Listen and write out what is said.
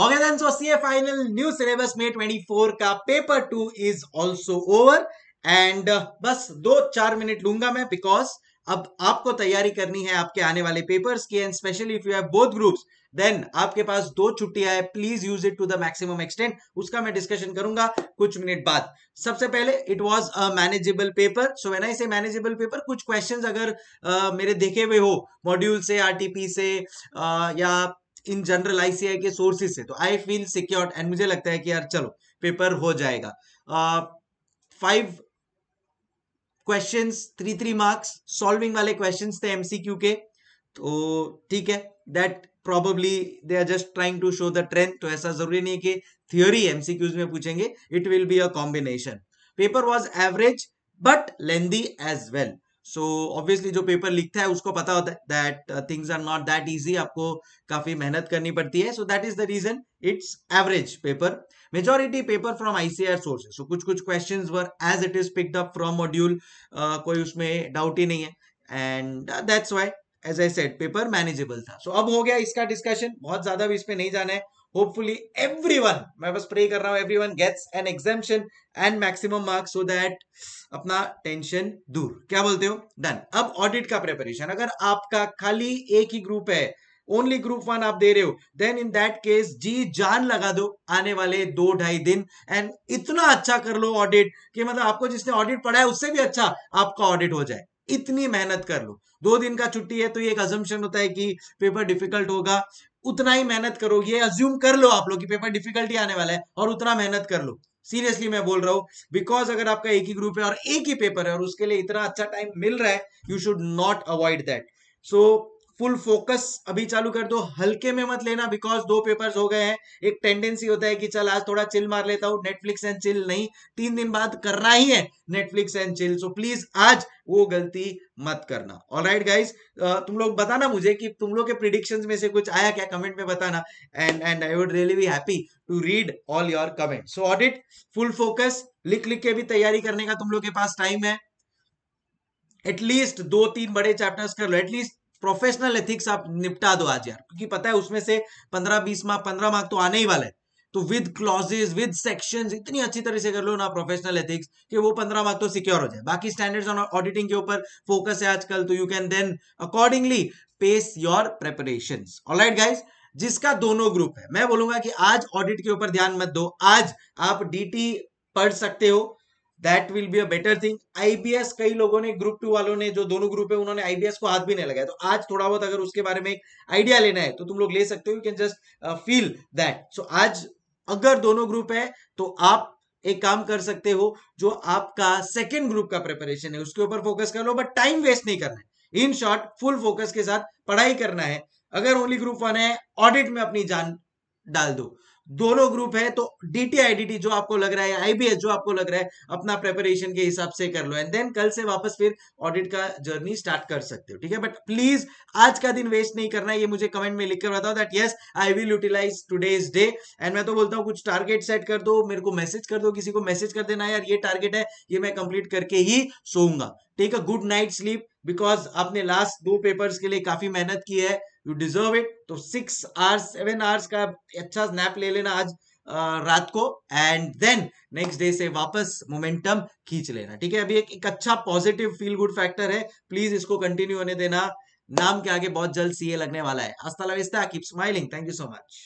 organisation final new syllabus में 24 का paper two is also over and बस दो चार मिनट लूंगा मैं बिकॉज अब आपको तैयारी करनी है आपके आने वाले पेपर्स की and specially if you have both groups then आपके पास दो छुट्टियां है please use it to the maximum extent उसका मैं डिस्कशन करूंगा कुछ मिनट बाद सबसे पहले it was a manageable paper so when I say manageable paper कुछ क्वेश्चंस अगर uh, मेरे देखे हुए हो मॉड्यूल से आरटीपी से uh, या इन जनरल आईसीआई के सोर्सेज से तो आई फील सिक्योर एंड मुझे लगता है कि यार चलो पेपर हो जाएगा five questions three three marks solving वाले क्वेश्चंस थे एमसीक्यू के तो ठीक है that probably they are just trying to show the trend तो ऐसा जरूरी नहीं कि थियोरी एमसीक्यूज में पूछेंगे it will be a combination paper was average but lengthy as well so obviously जो पेपर लिखता है उसको पता होता है that things are not that easy आपको काफी मेहनत करनी पड़ती है so that is the reason it's average paper majority paper from ICR sources so कुछ कुछ questions were as it is picked up from module कोई उसमें डाउट ही नहीं है and that's why as I said paper manageable था so so, अब हो गया इसका डिस्कशन बहुत ज्यादा भी इस पर नहीं जाना है होपफुली एवरी वन मैं बस प्रे कर रहा हूँ one gets an exemption and maximum marks so that अपना टेंशन दूर क्या बोलते हो डन अब ऑडिट का प्रेपरेशन अगर आपका खाली एक ही ग्रुप है ओनली ग्रुप वन आप दे रहे हो देन इन दैट केस जी जान लगा दो आने वाले दो ढाई दिन एंड इतना अच्छा कर लो ऑडिट कि मतलब आपको जिसने ऑडिट पढ़ा है उससे भी अच्छा आपका ऑडिट हो जाए इतनी मेहनत कर लो दो दिन का छुट्टी है तो ये एक अजम्पन होता है कि पेपर डिफिकल्ट होगा उतना ही मेहनत करो ये अज्यूम कर लो आप लोग कि पेपर डिफिकल्ट ही आने वाला है और उतना मेहनत कर लो सीरियसली मैं बोल रहा हूं बिकॉज अगर आपका एक ही ग्रुप है और एक ही पेपर है और उसके लिए इतना अच्छा टाइम मिल रहा है you should not avoid that so full focus अभी चालू कर दो हल्के में मत लेना बिकॉज दो पेपर्स हो गए हैं एक टेंडेंसी होता है कि चल आज थोड़ा चिल मार लेता हूं नेटफ्लिक्स एंड चिल नहीं तीन दिन बाद करना ही है Netflix and chill so please आज वो गलती मत करना ऑल राइट गाइज तुम लोग बताना मुझे कि तुम लोग के प्रिडिक्शन में से कुछ आया क्या कमेंट में बताना and and I would really be happy to read all your comment so audit full focus लिख लिख के भी तैयारी करने का तुम लोग के पास टाइम है एटलीस्ट दो तीन बड़े चैप्टर्स कर लो एटलीस्ट प्रोफेशनल एथिक्स आप निपटा दो आज यार क्योंकि पता है उसमें से पंद्रह बीस मार्क पंद्रह मार्क तो आने ही वाला है तो विद क्लॉजेज विद सेक्शन इतनी अच्छी तरह से कर लो ना प्रोफेशनल एथिक्स कि वो पंद्रह मार्क तो सिक्योर हो जाए बाकी स्टैंडर्ड्स ऑन ऑडिटिंग के ऊपर फोकस है आजकल तो you can then accordingly pace your preparation alright guys जिसका दोनों ग्रुप है मैं बोलूंगा कि आज ऑडिट के ऊपर ध्यान मत दो आज आप डीटी पढ़ सकते हो that will be a better thing IBS कई लोगों ने ग्रुप टू वालों ने जो दोनों ग्रुप है उन्होंने आईबीएस को हाथ भी नहीं लगाया तो आज थोड़ा बहुत अगर उसके बारे में एक आइडिया लेना है तो तुम लोग ले सकते हो you can just feel that so आज अगर दोनों ग्रुप है तो आप एक काम कर सकते हो जो आपका सेकेंड ग्रुप का प्रिपरेशन है उसके ऊपर फोकस कर लो बट टाइम वेस्ट नहीं करना है इन शॉर्ट फुल फोकस के साथ पढ़ाई करना है अगर ओनली ग्रुप वन है ऑडिट में अपनी जान डाल दो दोनों ग्रुप है तो डीटी आईडीटी जो आपको लग रहा है आईबीएस जो आपको लग रहा है अपना प्रेपरेशन के हिसाब से कर लो एंड देन कल से वापस फिर ऑडिट का जर्नी स्टार्ट कर सकते हो ठीक है बट प्लीज आज का दिन वेस्ट नहीं करना ये मुझे कमेंट में लिखकर बताओ that yes I will utilize today's day and मैं तो बोलता हूँ कुछ टारगेट सेट कर दो मेरे को मैसेज कर दो किसी को मैसेज कर देना यार ये टारगेट है ये मैं कंप्लीट करके ही सोऊंगा take a good night sleep because आपने लास्ट दो पेपर्स के लिए काफी मेहनत की है यू डिजर्व इट तो सिक्स आवर्स सेवन आवर्स का अच्छा स्नैप ले लेना आज रात को एंड देन नेक्स्ट डे से वापस मोमेंटम खींच लेना ठीक है अभी एक, एक अच्छा पॉजिटिव फील गुड फैक्टर है प्लीज इसको कंटिन्यू होने देना नाम के आगे बहुत जल्द सीए लगने वाला है अस्ता keep smiling thank you so much